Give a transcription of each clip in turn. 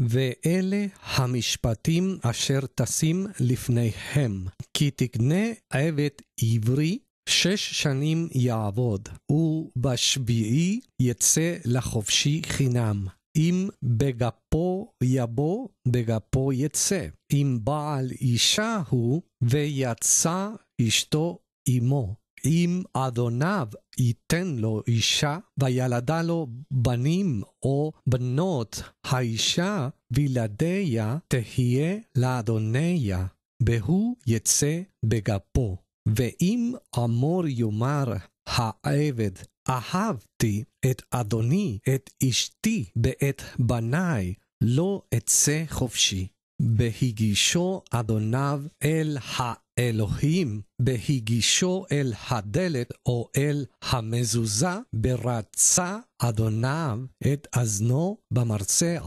ואלה המשפטים אשר תשים לפניהם, כי תקנה עבד עברי שש שנים יעבוד, ובשביעי יצא לחופשי חינם. אם בגפו יבוא, בגפו יצא. אם בעל אישה הוא, ויצא אשתו עמו. אם אדוניו ייתן לו אישה, וילדה לו בנים או בנות, האישה וילדיה תהיה לאדוניה, והוא יצא בגפו. ואם אמור יאמר העבד, אהבתי את אדוני, את אשתי ואת בניי, לא אצא חופשי. בהגישו אדוניו אל האלוהים, בהגישו אל הדלת או אל המזוזה, ברצה אדוניו את אזנו במרצע,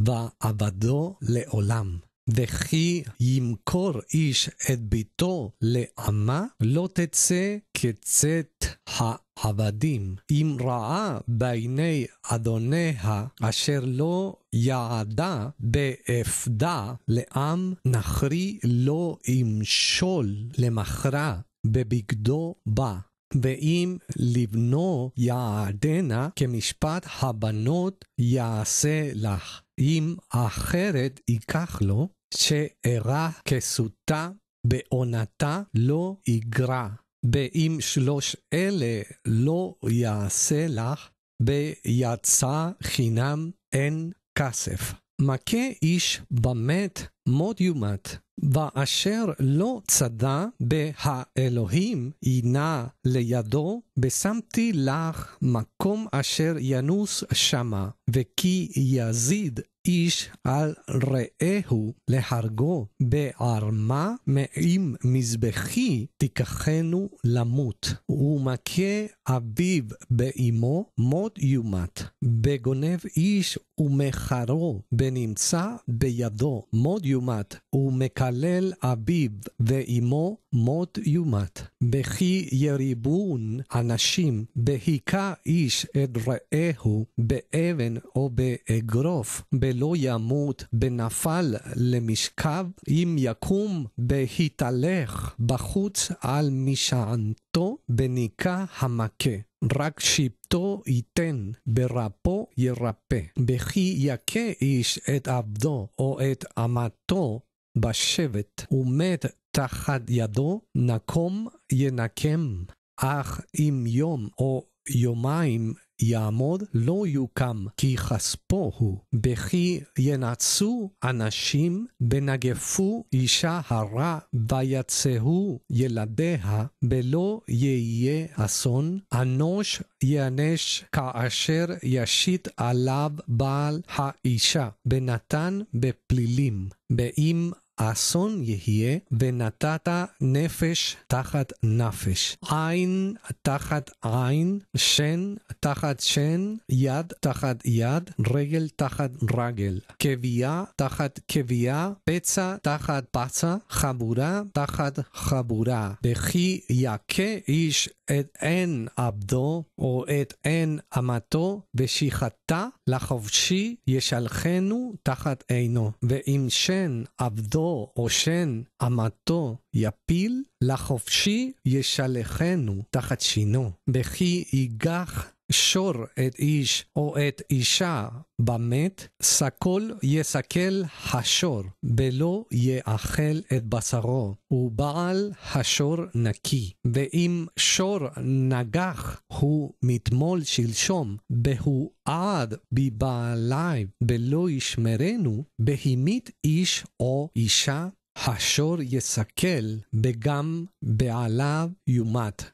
ועבדו לעולם. וכי ימכור איש את ביתו לעמה, לא תצא כצאת ה... עבדים, אם רעה בעיני אדוניה, אשר לא יעדה באפדה לעם, נחרי לא ימשול למחרה בבגדו בה. ואם לבנו יעדנה כמשפט הבנות יעשה לך, אם אחרת ייקח לו, שאירע כסותה בעונתה לא יגרע. באם שלוש אלה לא יעשה לך, ביצא חינם אין כסף. מכה איש במת מות יומת. ואשר לא צדה בהאלוהים אינה לידו, ושמתי לך מקום אשר ינוס שמה, וכי יזיד איש על רעהו להרגו בערמה מעם מזבחי תיקחנו למות. ומכה אביו באמו מות יומת. בגונב איש ומחרו בנמצא בידו מות יומת ומקרב חלל אביו ואימו מות יומת. בכי יריבון אנשים, בהיכה איש את רעהו באבן או באגרוף, בלא ימות, בנפל למשכב, אם יקום בהתהלך בחוץ על משענתו, בניקה המכה. רק שבטו ייתן, ברפו ירפא. בכי יכה איש את עבדו או את אמתו, בשבט ומת תחת ידו, נקום ינקם, אך אם יום או יומיים יעמוד, לא יוקם, כי חספו הוא. בכי ינצו אנשים, בנגפו אישה הרע, ויצאו ילדיה, בלא יהיה אסון. אנוש יענש כאשר ישית עליו בעל האישה, בנתן בפלילים. ואם האסון יהיה ונתת נפש תחת נפש, עין תחת עין, שן תחת שן, יד תחת יד, רגל תחת רגל, כבייה תחת כבייה, פצע תחת פצע, חבורה תחת חבורה, וכי יכה איש את עין עבדו או את עין אמתו, ושיחתה לחופשי ישלחנו תחת עינו, ואם שן עבדו או שן אמתו יפיל, לחופשי ישלחנו תחת שינו, בכי ייגח שור את איש או את אישה במת, סקול יסקל השור, ולא יאכל את בשרו, ובעל השור נקי. ואם שור נגח, הוא מתמול שלשום, והוא עד בבעלי, ולא ישמרנו, בהמית איש או אישה, השור יסקל, וגם בעליו יומת.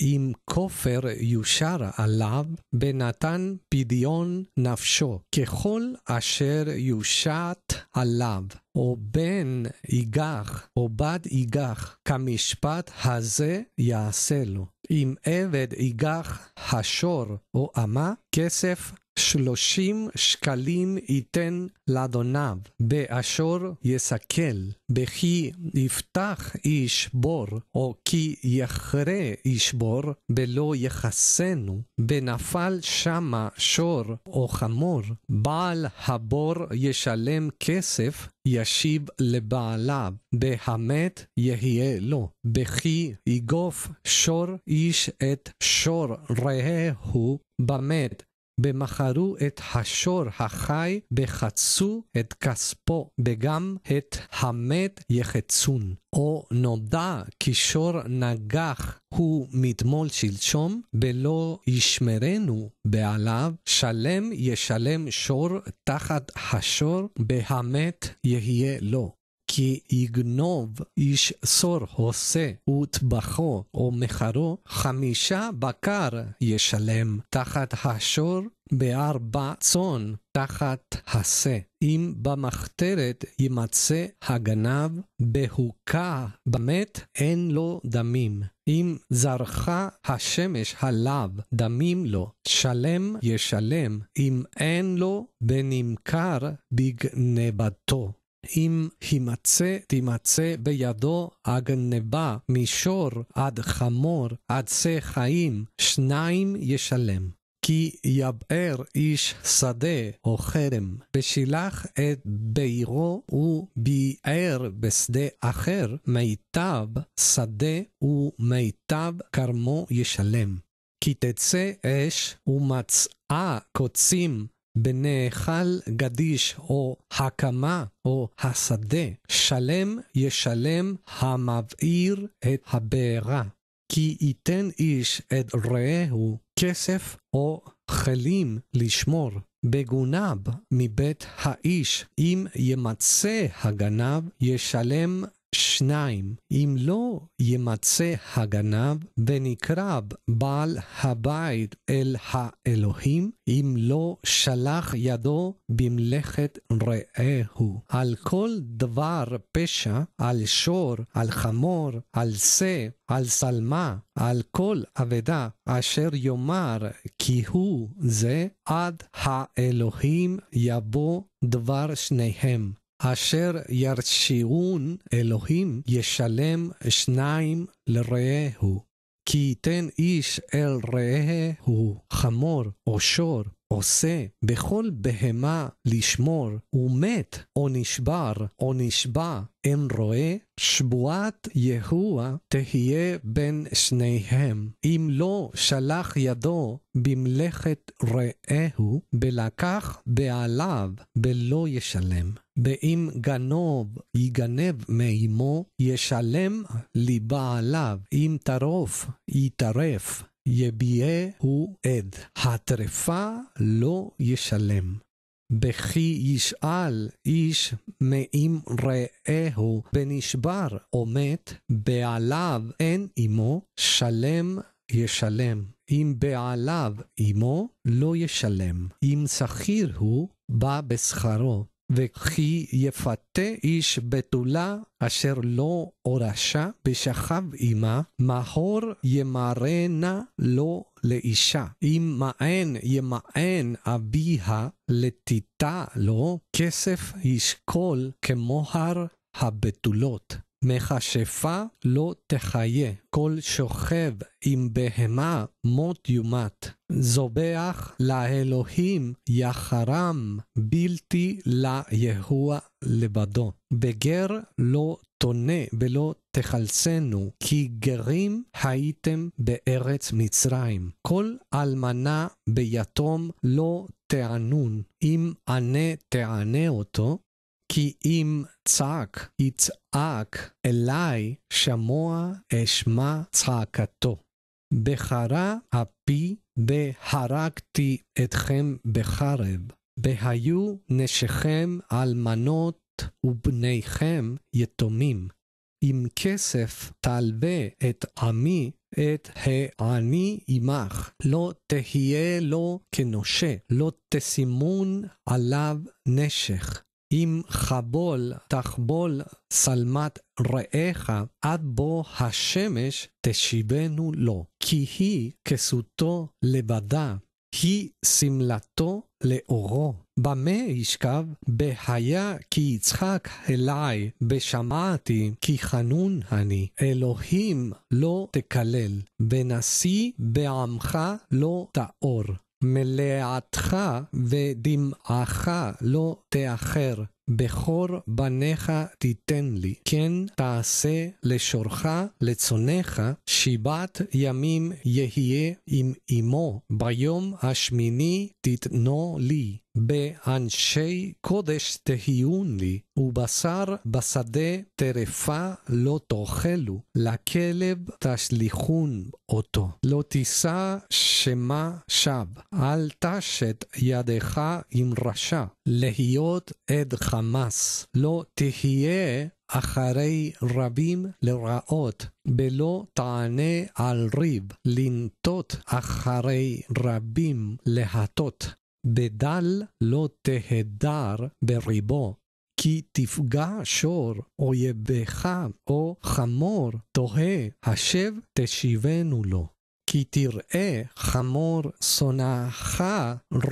אם כופר יושר עליו, בנתן פדיון נפשו, ככל אשר יושט עליו, או בן ייגח, או בד ייגח, כמשפט הזה יעשה לו. אם עבד ייגח השור או אמה, כסף שלושים שקלים ייתן לאדוניו, באשור יסכל, בכי יפתח איש בור, או כי יכרה איש בור, בלא יחסנו, בנפל שמה שור או חמור, בעל הבור ישלם כסף, ישיב לבעליו, בהמת יהיה לו, בכי יגוף שור איש את שור רעהו במת במכרו את השור החי, בחצו את כספו, וגם את המת יחצון. או נודע כי שור נגח הוא מתמול שלשום, ולא ישמרנו בעליו, שלם ישלם שור תחת השור, בהמת יהיה לו. כי יגנוב איש סור עושה וטבחו או מחרו, חמישה בקר ישלם תחת השור בארבע צאן תחת השה. אם במחתרת ימצא הגנב, בהוכה במת אין לו דמים. אם זרחה השמש הלב דמים לו, שלם ישלם, אם אין לו, בנמכר בגנבתו. אם הימצא תימצא בידו הגנבה משור עד חמור עד שא חיים שניים ישלם. כי יבער איש שדה או חרם, ושילח את בעירו וביער בשדה אחר, מיטב שדה ומיטב כרמו ישלם. כי תצא אש ומצאה קוצים בנאכל גדיש או הקמה או השדה שלם ישלם המבעיר את הבעירה. כי ייתן איש את רעהו כסף או כלים לשמור. בגונב מבית האיש, אם ימצא הגנב, ישלם שניים, אם לא ימצא הגנב ונקרב בעל הבית אל האלוהים, אם לא שלח ידו במלאכת רעהו. על כל דבר פשע, על שור, על חמור, על שא, על שלמה, על כל אבדה אשר יאמר כי הוא זה, עד האלוהים יבוא דבר שניהם. אשר ירשיעון אלוהים ישלם שניים לרעהו, כי ייתן איש אל רעהו חמור או שור עושה בכל בהמה לשמור, ומת או נשבר או נשבע, אין רואה, שבועת יהוה תהיה בין שניהם. אם לא שלח ידו במלאכת רעהו, בלקח בעליו, בלא ישלם. ואם גנוב יגנב מאמו, ישלם לבעליו, אם טרוף יטרף, הוא עד, הטרפה לא ישלם. בכי ישאל איש מאם רעהו ונשבר או מת, בעליו אין אמו, שלם ישלם. אם בעליו אמו, לא ישלם. אם שכיר הוא, בא בשכרו. וכי יפתה איש בתולה אשר לא הורשה בשכב עמה, מהור ימרנה לו לאישה. אם מען ימען אביה לתיתה לו, כסף ישקול כמוהר הבתולות. מכשפה לא תחיה, כל שוכב עם בהמה מות יומת. זובח לאלוהים יחרם, בלתי ליהוע לבדו. בגר לא תונה ולא תחלצנו, כי גרים הייתם בארץ מצרים. כל אלמנה ביתום לא תענון, אם ענה תענה אותו, כי אם צעק, יצעק אלי, שמוע אשמע צעקתו. בחרה אפי, בהרגתי אתכם בחרב. בהיו נשיכם אלמנות ובניכם יתומים. עם כסף תלווה את עמי, את העני עמך. לא תהיה לו כנושה, לא תסימון עליו נשך. אם חבול תחבול שלמת רעך, עד בו השמש תשיבנו לו. כי היא כסותו לבדה, היא שמלתו לאורו. במה ישכב? בהיה כי יצחק אלי, בשמעתי כי חנון אני. אלוהים לא תקלל, ונשיא בעמך לא תאור. מלאתך ודמעך לא תאחר, בכור בניך תיתן לי, כן תעשה לשורך, לצונך, שיבת ימים יהיה עם אמו, ביום השמיני תיתנו לי. באנשי קודש תהיון לי, ובשר בשדה טרפה לא תאכלו, לכלב תשליכון אותו. לא תישא שמה שב, אל תשת ידך עם רשע, להיות עוד עד חמס, לא תהיה אחרי רבים לרעות, בלא תענה על ריב, לנטות אחרי רבים להטות, בדל לא תהדר בריבו, כי תפגע שור אויבך או חמור, תוהה, השב תשיבנו לו. כי תראה חמור שונאך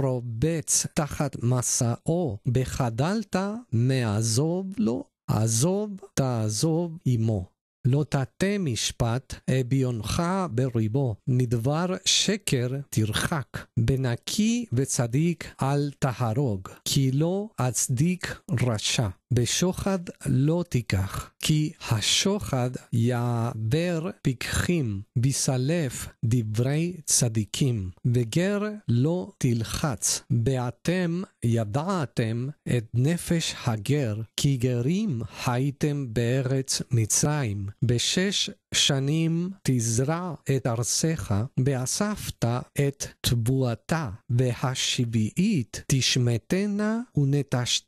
רובץ תחת מסעו, בחדלת מעזוב לו, עזוב תעזוב עמו. לא תטה משפט, אביונך בריבו. מדבר שקר תרחק, בנקי וצדיק אל תהרוג, כי לא אצדיק רשע. בשוחד לא תיקח, כי השוחד יעבר פיקחים, בסלף דברי צדיקים. וגר לא תלחץ, ואתם ידעתם את נפש הגר, כי גרים הייתם בארץ מצרים. בשש שנים תזרע את ארצך, ואספת את תבואתה, והשביעית תשמטנה ונטשת,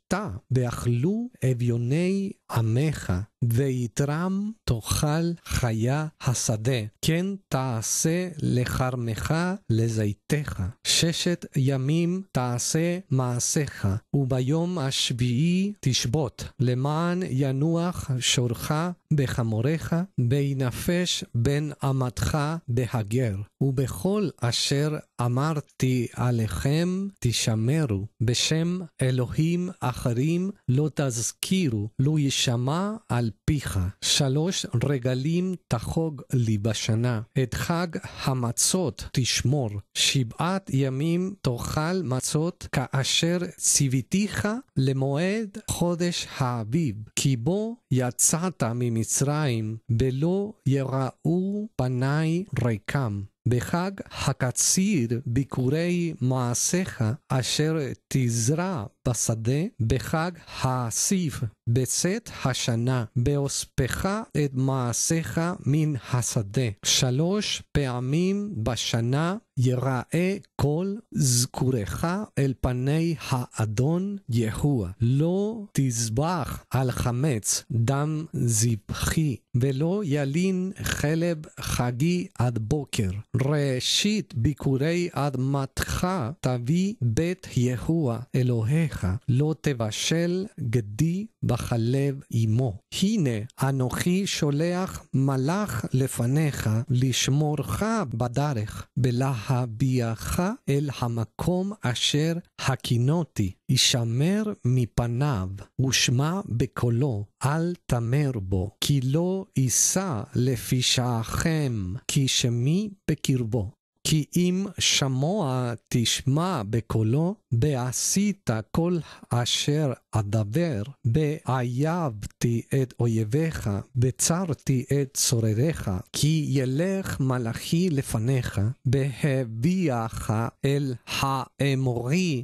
ואכלו אביוני עמך, ויתרם תאכל חיה השדה, כן תעשה לכרמך לזיתך. ששת ימים תעשה מעשיך, וביום השביעי תשבות, למען ינוח שורך בחמורך, בנפשך. נפש בן עמתך בהגר. ובכל אשר אמרתי עליכם תשמרו, בשם אלוהים אחרים לא תזכירו, לא יישמע על פיך. שלוש רגלים תחוג לי בשנה, את חג המצות תשמור, שבעת ימים תאכל מצות כאשר ציוותיך למועד חודש האביב, כי בו יצאת ממצרים, בלא יראו פניי ריקם. בחג הקציר ביקורי מעשיך אשר תזרע בשדה בחג האסיף בצאת השנה באוספך את מעשיך מן השדה שלוש פעמים בשנה יראה כל זכורך אל פני האדון יהוע. לא תזבח על חמץ דם זבחי, ולא ילין חלב חגי עד בוקר. ראשית ביקורי אדמתך תביא בית יהוע אלוהיך, לא תבשל גדי בחלב עמו. הנה אנוכי שולח מלאך לפניך לשמורך בדרך, בלהב. להביאך אל המקום אשר הכינותי, ישמר מפניו, ושמע בקולו, אל תמר בו, כי לא יישא לפשעכם, כי שמי בקרבו. כי אם שמוע תשמע בקולו, בעשית כל אשר אדבר, בעייבתי את אויביך, בצרתי את צורריך, כי ילך מלאכי לפניך, בהביאך אל האמורי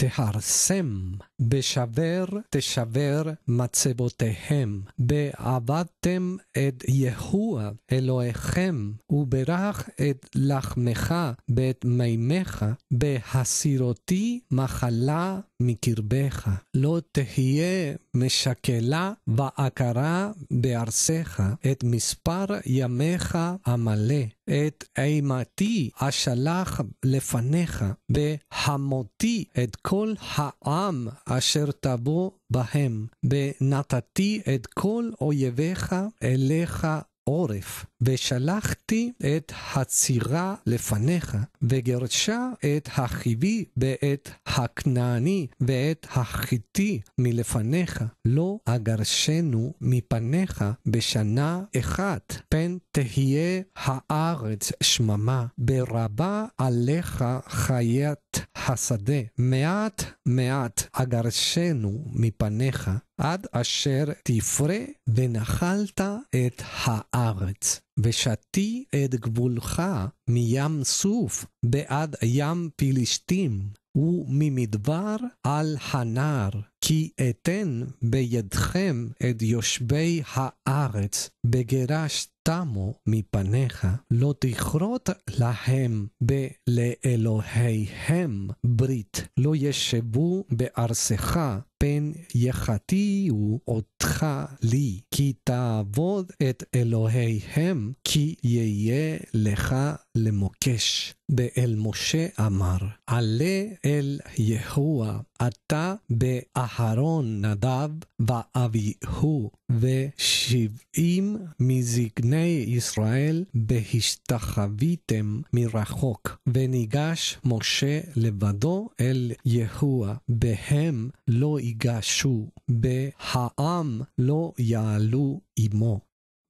תהרסם, בשבר תשבר מצבותיהם, בעבדתם את יהוה אלוהיכם, וברך את לחמך ואת מימך, בהסירותי מחלה מקרבך, לא תהיה משקלה בעקרה בארצך את מספר ימיך המלא, את אימתי אשלח לפניך, בהמותי את כל העם אשר תבוא בהם, ונתתי את כל אויביך אליך עורף, ושלחתי את הצירה לפניך, וגרשה את החיבי ואת הכנעני ואת החיתי מלפניך, לא אגרשנו מפניך בשנה אחת, פן תהיה הארץ שממה, ברבה עליך חיית השדה, מעט מעט אגרשנו מפניך, עד אשר תפרה ונחלת את הארץ, ושתי את גבולך מים סוף בעד ים פלישתים, וממדבר על הנער. כי אתן בידכם את יושבי הארץ, בגרש תמו מפניך, לא תכרות להם בלאלוהיהם ברית, לא ישבו בארסך. פן יחתיהו אותך לי, כי תעבוד את אלוהיהם, כי יהיה לך למוקש. ואל משה אמר, עלה אל יהוה אתה באחרון נדב ואביהו ושבעים מזקני ישראל בהשתחוויתם מרחוק. וניגש משה לבדו אל יהוה, בהם לא ייגשו, בהעם לא יעלו עמו.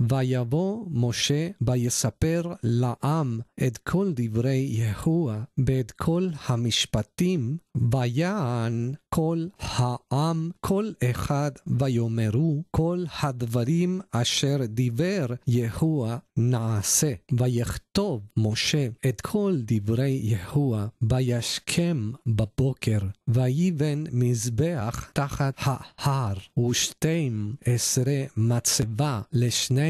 ויבוא משה, ויספר לעם את כל דברי יהוע ואת כל המשפטים, ויען כל העם, כל אחד, ויאמרו כל הדברים אשר דיבר יהוע נעשה. ויכתוב משה את כל דברי יהוע וישכם בבוקר, ויבן מזבח תחת ההר, ושתים עשרה מצבה לשני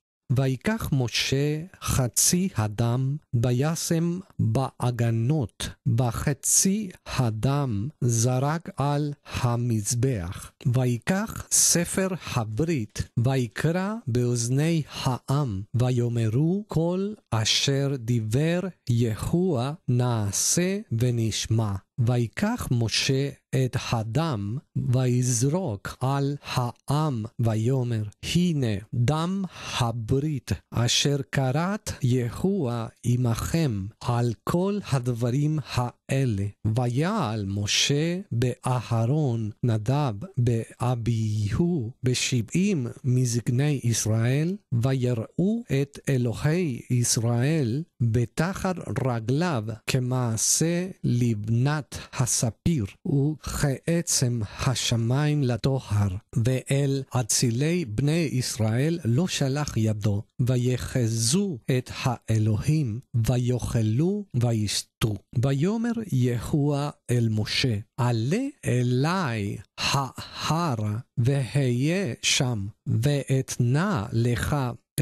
ויקח משה חצי הדם, וישם בעגנות, בחצי הדם זרק על המזבח. ויקח ספר הברית, ויקרא באוזני העם, ויאמרו כל אשר דיבר יהוה נעשה ונשמע. ויקח משה את הדם ויזרוק על העם ויאמר הנה דם הברית אשר קראת יהוה עמכם על כל הדברים ה... אלה. ויעל משה באהרון, נדב, באביהו, בשבעים מזקני ישראל, ויראו את אלוהי ישראל בתחת רגליו כמעשה לבנת הספיר וכעצם השמיים לטוהר, ואל אצילי בני ישראל לא שלח ידו, ויחזו את האלוהים, ויאכלו וישתו. ימותו. ויאמר יהוה אל משה, עלה אלי ההר והיה שם, ואתנה לך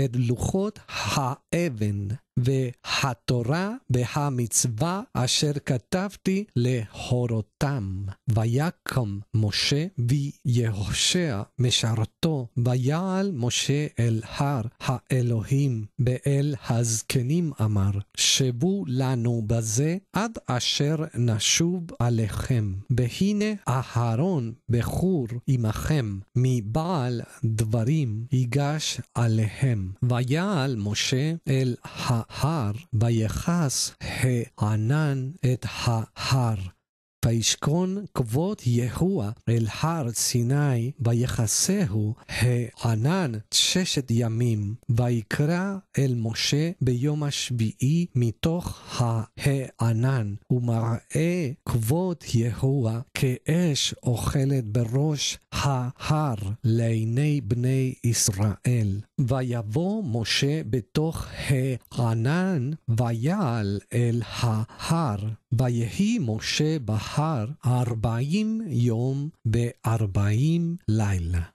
את לוחות האבן. והתורה והמצווה אשר כתבתי להורותם. ויקם משה ויהושע משרתו, ויעל משה אל הר האלוהים, באל הזקנים אמר, שבו לנו בזה עד אשר נשוב עליכם. והנה אהרון בחור עמכם, מבעל דברים ייגש עליהם. ויעל משה אל ה... ההר, ויכס הענן את ההר. וישכון כבוד יהוע אל הר סיני, ויחסהו הענן ששת ימים, ויקרא אל משה ביום השביעי מתוך הענן, ומראה כבוד יהוע כאש אוכלת בראש ההר לעיני בני ישראל. ויבוא משה בתוך הענן, ויעל אל ההר. Vayehi Moshe Bahar Arbaim Yom Be Arbaim Laila.